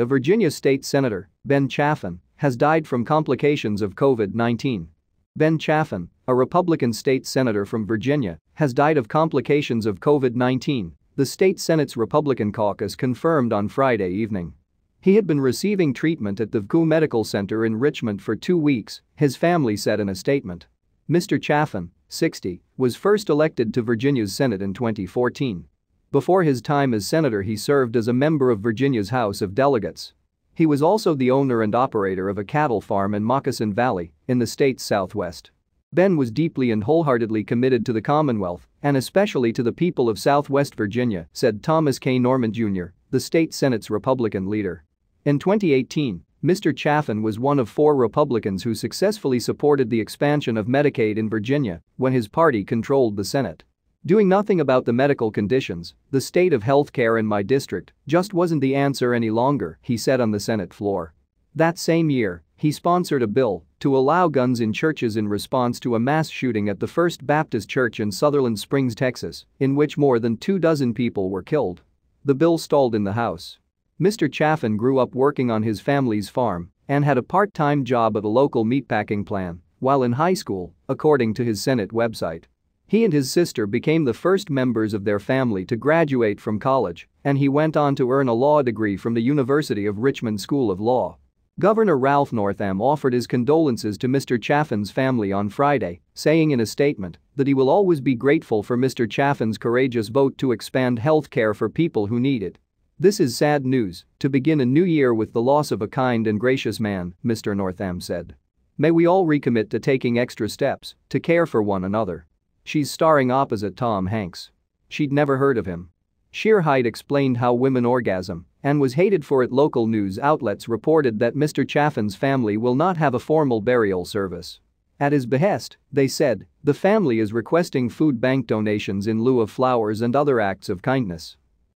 A Virginia state senator, Ben Chaffin, has died from complications of COVID-19. Ben Chaffin, a Republican state senator from Virginia, has died of complications of COVID-19, the state Senate's Republican caucus confirmed on Friday evening. He had been receiving treatment at the VCU Medical Center in Richmond for two weeks, his family said in a statement. Mr. Chaffin, 60, was first elected to Virginia's Senate in 2014. Before his time as senator he served as a member of Virginia's House of Delegates. He was also the owner and operator of a cattle farm in Moccasin Valley in the state's southwest. Ben was deeply and wholeheartedly committed to the Commonwealth and especially to the people of southwest Virginia, said Thomas K. Norman Jr., the state Senate's Republican leader. In 2018, Mr. Chaffin was one of four Republicans who successfully supported the expansion of Medicaid in Virginia when his party controlled the Senate. Doing nothing about the medical conditions, the state of healthcare in my district, just wasn't the answer any longer, he said on the Senate floor. That same year, he sponsored a bill to allow guns in churches in response to a mass shooting at the First Baptist Church in Sutherland Springs, Texas, in which more than two dozen people were killed. The bill stalled in the House. Mr. Chaffin grew up working on his family's farm and had a part-time job at a local meatpacking plant while in high school, according to his Senate website. He and his sister became the first members of their family to graduate from college, and he went on to earn a law degree from the University of Richmond School of Law. Governor Ralph Northam offered his condolences to Mr. Chaffin's family on Friday, saying in a statement that he will always be grateful for Mr. Chaffin's courageous vote to expand health care for people who need it. This is sad news, to begin a new year with the loss of a kind and gracious man, Mr. Northam said. May we all recommit to taking extra steps to care for one another. She's starring opposite Tom Hanks. She'd never heard of him. Sheerhide explained how women orgasm and was hated for it. Local news outlets reported that Mr. Chaffin's family will not have a formal burial service. At his behest, they said, the family is requesting food bank donations in lieu of flowers and other acts of kindness.